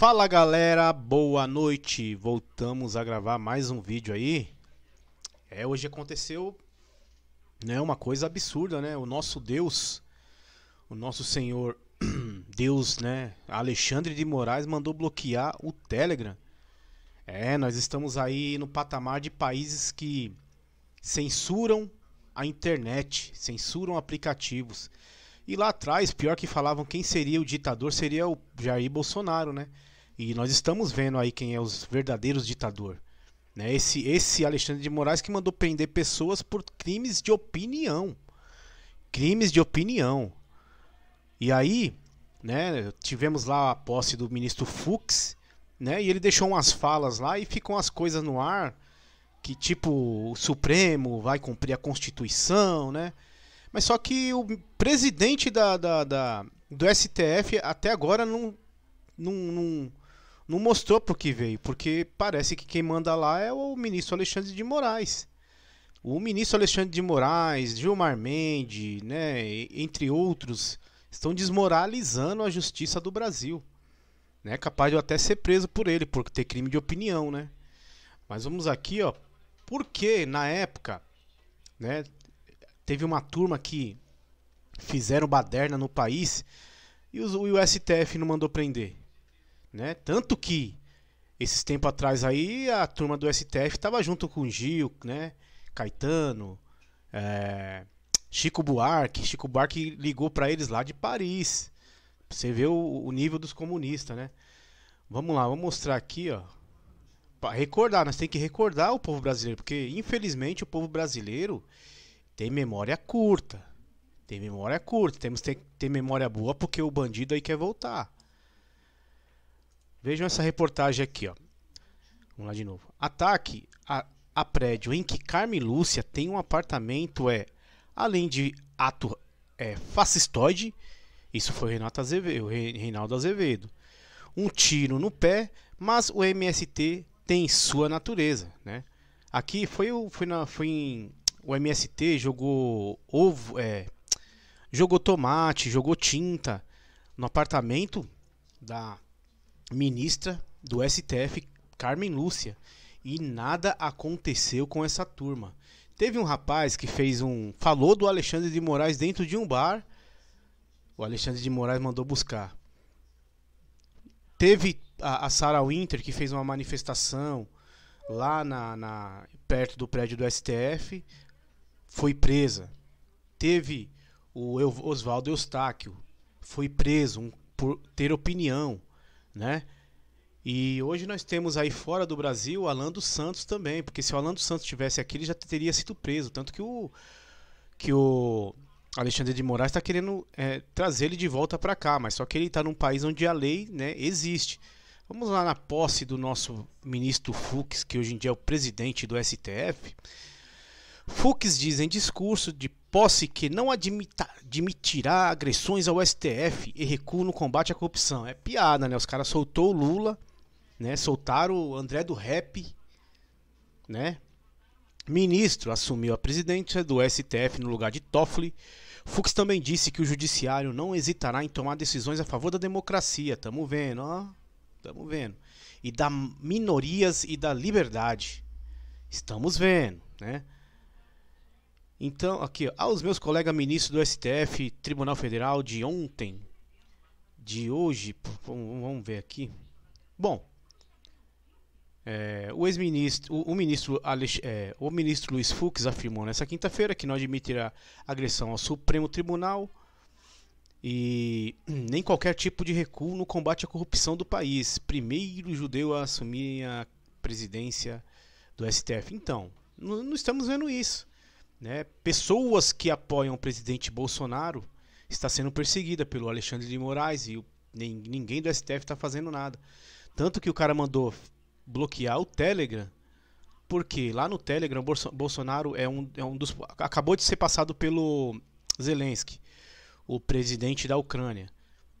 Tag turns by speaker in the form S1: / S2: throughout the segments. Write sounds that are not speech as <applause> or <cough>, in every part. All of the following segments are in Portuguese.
S1: Fala galera, boa noite. Voltamos a gravar mais um vídeo aí. É, hoje aconteceu né, uma coisa absurda, né? O nosso Deus, o nosso Senhor <clears throat> Deus, né, Alexandre de Moraes mandou bloquear o Telegram. É, nós estamos aí no patamar de países que censuram a internet, censuram aplicativos. E lá atrás, pior que falavam quem seria o ditador, seria o Jair Bolsonaro, né? E nós estamos vendo aí quem é os verdadeiros ditador. Né? Esse, esse Alexandre de Moraes que mandou prender pessoas por crimes de opinião. Crimes de opinião. E aí, né, tivemos lá a posse do ministro Fux, né, e ele deixou umas falas lá e ficam as coisas no ar, que tipo, o Supremo vai cumprir a Constituição, né, mas só que o presidente da, da, da do STF até agora não, não, não, não mostrou por que veio, porque parece que quem manda lá é o ministro Alexandre de Moraes. O ministro Alexandre de Moraes, Gilmar Mendes, né, entre outros, estão desmoralizando a justiça do Brasil. Né, capaz de eu até ser preso por ele, por ter crime de opinião, né? Mas vamos aqui, ó. Porque na época, né, teve uma turma que fizeram baderna no país e o STF não mandou prender. Né? Tanto que esses tempos atrás aí a turma do STF estava junto com Gil, né? Caetano, é... Chico Buarque. Chico Buarque ligou para eles lá de Paris. você vê o, o, nível dos comunistas, né? Vamos lá, vou mostrar aqui, ó. recordar, nós temos que recordar o povo brasileiro, porque infelizmente o povo brasileiro tem memória curta. Tem memória curta, temos que ter, ter memória boa porque o bandido aí quer voltar. Vejam essa reportagem aqui, ó. Vamos lá de novo. Ataque a, a prédio em que Carmen Lúcia tem um apartamento é, além de ato é, fascistoide, isso foi Renato Azevedo, Reinaldo Azevedo. Um tiro no pé, mas o MST tem sua natureza, né? Aqui foi o foi na foi em, o MST jogou ovo, é, jogou tomate, jogou tinta no apartamento da ministra do STF, Carmen Lúcia, e nada aconteceu com essa turma. Teve um rapaz que fez um. falou do Alexandre de Moraes dentro de um bar. O Alexandre de Moraes mandou buscar. Teve a, a Sarah Winter que fez uma manifestação lá na, na, perto do prédio do STF. Foi presa. Teve o Oswaldo Eustáquio. Foi preso um, por ter opinião né? E hoje nós temos aí fora do Brasil o Alan dos Santos também, porque se o Alan dos Santos tivesse aqui, ele já teria sido preso. Tanto que o, que o Alexandre de Moraes está querendo é, trazer ele de volta para cá, mas só que ele está num país onde a lei né, existe. Vamos lá na posse do nosso ministro Fux, que hoje em dia é o presidente do STF. Fux diz em discurso de posse que não admita, admitirá agressões ao STF e recuo no combate à corrupção. É piada, né? Os caras soltou o Lula, né? Soltaram o André do Rap, né? Ministro assumiu a presidência do STF no lugar de Toffoli. Fux também disse que o judiciário não hesitará em tomar decisões a favor da democracia. Tamo vendo, ó. Tamo vendo. E da minorias e da liberdade. Estamos vendo, né? Então, aqui, aos meus colegas ministros do STF, Tribunal Federal de ontem, de hoje, vamos ver aqui. Bom, é, o ex-ministro, o, o, ministro é, o ministro Luiz Fux afirmou nesta quinta-feira que não admitirá agressão ao Supremo Tribunal e <clears throat> nem qualquer tipo de recuo no combate à corrupção do país. Primeiro judeu a assumir a presidência do STF. Então, não estamos vendo isso. Né? Pessoas que apoiam o presidente Bolsonaro está sendo perseguida pelo Alexandre de Moraes e o, nem, ninguém do STF está fazendo nada. Tanto que o cara mandou bloquear o Telegram, porque lá no Telegram Bolsonaro é um, é um dos. acabou de ser passado pelo Zelensky, o presidente da Ucrânia.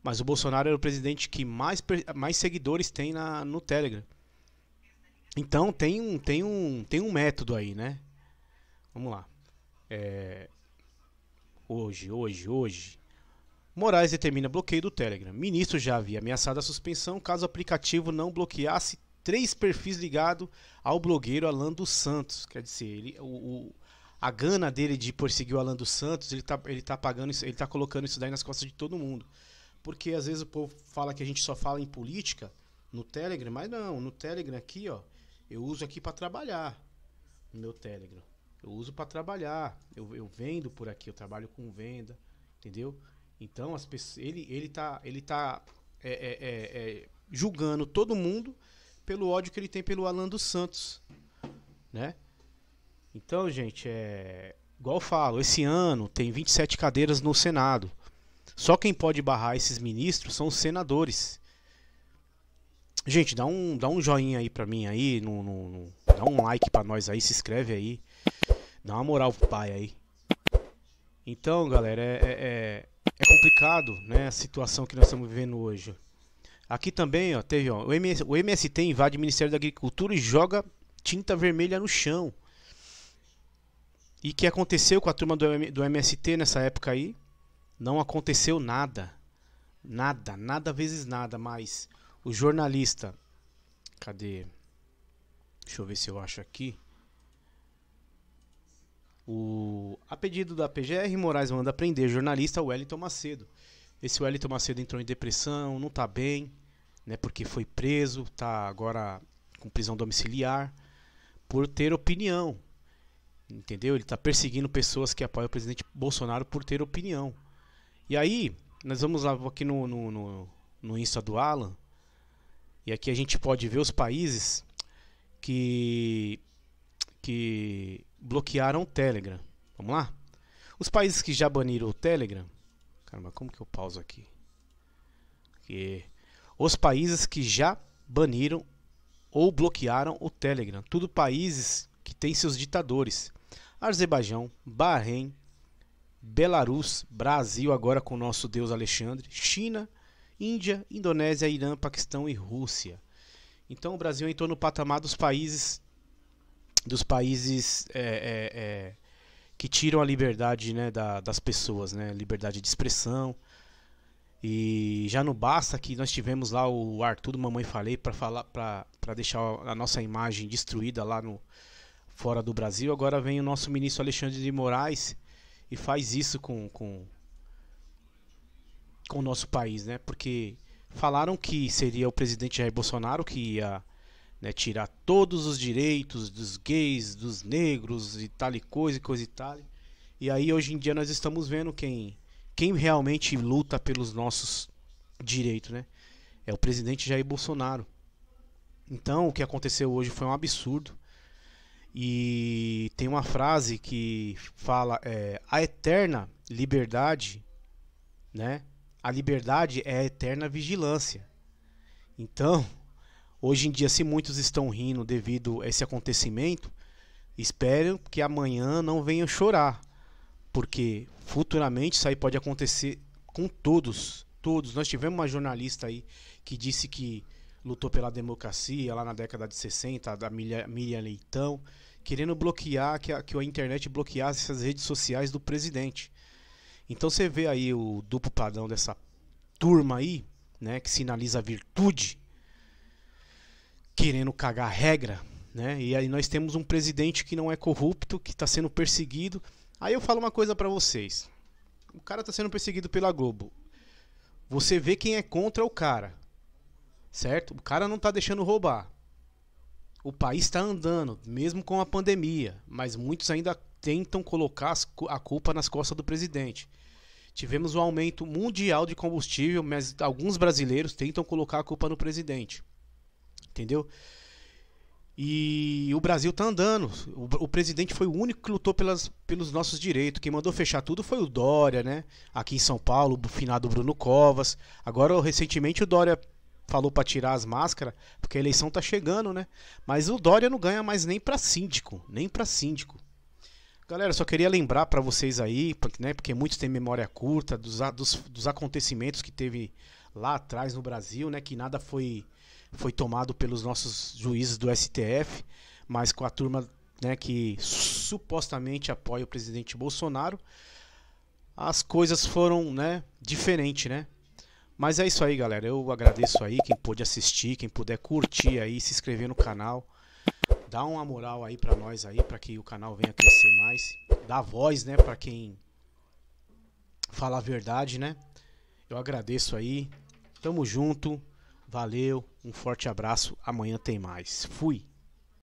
S1: Mas o Bolsonaro é o presidente que mais, mais seguidores tem na, no Telegram. Então tem um, tem, um, tem um método aí, né? Vamos lá. É, hoje, hoje, hoje. Moraes determina bloqueio do Telegram. Ministro já havia ameaçado a suspensão caso o aplicativo não bloqueasse três perfis ligados ao blogueiro Alan dos Santos. Quer dizer, ele, o, o, a gana dele de perseguir o Alan dos Santos, ele tá, ele tá pagando isso, ele tá colocando isso daí nas costas de todo mundo. Porque às vezes o povo fala que a gente só fala em política no Telegram, mas não, no Telegram aqui, ó, eu uso aqui para trabalhar no meu Telegram. Eu uso para trabalhar. Eu, eu, vendo por aqui, eu trabalho com venda, entendeu? Então as pessoas, ele ele tá ele tá é, é, é, é, julgando todo mundo pelo ódio que ele tem pelo Alan dos Santos, né? Então, gente, é igual eu falo, esse ano tem 27 cadeiras no Senado. Só quem pode barrar esses ministros são os senadores. Gente, dá um, dá um joinha aí pra mim aí, no, no, no dá um like pra nós aí, se inscreve aí. Dá uma moral pro pai aí. Então, galera, é, é, é, é complicado né, a situação que nós estamos vivendo hoje. Aqui também ó, teve ó, o, MS, o MST invade o Ministério da Agricultura e joga tinta vermelha no chão. E que aconteceu com a turma do, do MST nessa época aí? Não aconteceu nada. Nada, nada vezes nada, mas o jornalista. Cadê? Deixa eu ver se eu acho aqui. O, a pedido da PGR, Moraes manda prender jornalista Wellington Macedo. Esse Wellington Macedo entrou em depressão, não está bem, né, porque foi preso, está agora com prisão domiciliar, por ter opinião. Entendeu? Ele está perseguindo pessoas que apoiam o presidente Bolsonaro por ter opinião. E aí, nós vamos lá aqui no, no, no, no Insta do Alan, e aqui a gente pode ver os países que, que bloquearam o Telegram. Vamos lá? Os países que já baniram o Telegram. Caramba, como que eu pauso aqui? Os países que já baniram ou bloquearam o Telegram. Tudo países que têm seus ditadores. Azerbaijão, Bahrein, Belarus, Brasil, agora com o nosso Deus Alexandre, China, Índia, Indonésia, Irã, Paquistão e Rússia. Então o Brasil entrou no patamar dos países dos países é, é, é, que tiram a liberdade né, da, das pessoas, né, liberdade de expressão. E já não basta que nós tivemos lá o Arthur Mamãe Falei para falar para deixar a nossa imagem destruída lá no fora do Brasil. Agora vem o nosso ministro Alexandre de Moraes e faz isso com com, com o nosso país, né? Porque falaram que seria o presidente Jair Bolsonaro que ia né, tirar todos os direitos dos gays, dos negros e tal e coisa e coisa e tal. E aí hoje em dia nós estamos vendo quem, quem realmente luta pelos nossos direitos, né? É o presidente Jair Bolsonaro. Então o que aconteceu hoje foi um absurdo. E tem uma frase que fala é, a eterna liberdade, né? A liberdade é a eterna vigilância. Então, Hoje em dia, se muitos estão rindo devido a esse acontecimento, espero que amanhã não venham chorar, porque futuramente isso aí pode acontecer com todos, todos. Nós tivemos uma jornalista aí que disse que lutou pela democracia lá na década de 60, da Miriam Leitão, querendo bloquear, que a, que a internet bloqueasse essas redes sociais do presidente. Então você vê aí o duplo padrão dessa turma aí, né, que sinaliza virtude, querendo cagar regra, né? E aí nós temos um presidente que não é corrupto, que está sendo perseguido. Aí eu falo uma coisa para vocês. O cara está sendo perseguido pela Globo. Você vê quem é contra o cara. Certo? O cara não está deixando roubar. O país está andando, mesmo com a pandemia, mas muitos ainda tentam colocar a culpa nas costas do presidente. Tivemos um aumento mundial de combustível, mas alguns brasileiros tentam colocar a culpa no presidente entendeu? E o Brasil tá andando. O, o, presidente foi o único que lutou pelas, pelos nossos direitos. Quem mandou fechar tudo foi o Dória, né? Aqui em São Paulo, o finado Bruno Covas. Agora, recentemente, o Dória falou para tirar as máscaras, porque a eleição tá chegando, né? Mas o Dória não ganha mais nem para síndico, nem para síndico. Galera, só queria lembrar para vocês aí, né, porque muitos têm memória curta dos, dos, dos acontecimentos que teve lá atrás no Brasil, né, que nada foi foi tomado pelos nossos juízes do STF, mas com a turma né, que supostamente apoia o presidente Bolsonaro, as coisas foram né, diferente, né? Mas é isso aí, galera. Eu agradeço aí quem pôde assistir, quem puder curtir aí, se inscrever no canal. Dá uma moral aí para nós aí, para que o canal venha crescer mais. Dá voz, né, para quem fala a verdade, né? Eu agradeço aí. Tamo junto. Valeu, um forte abraço. Amanhã tem mais. Fui.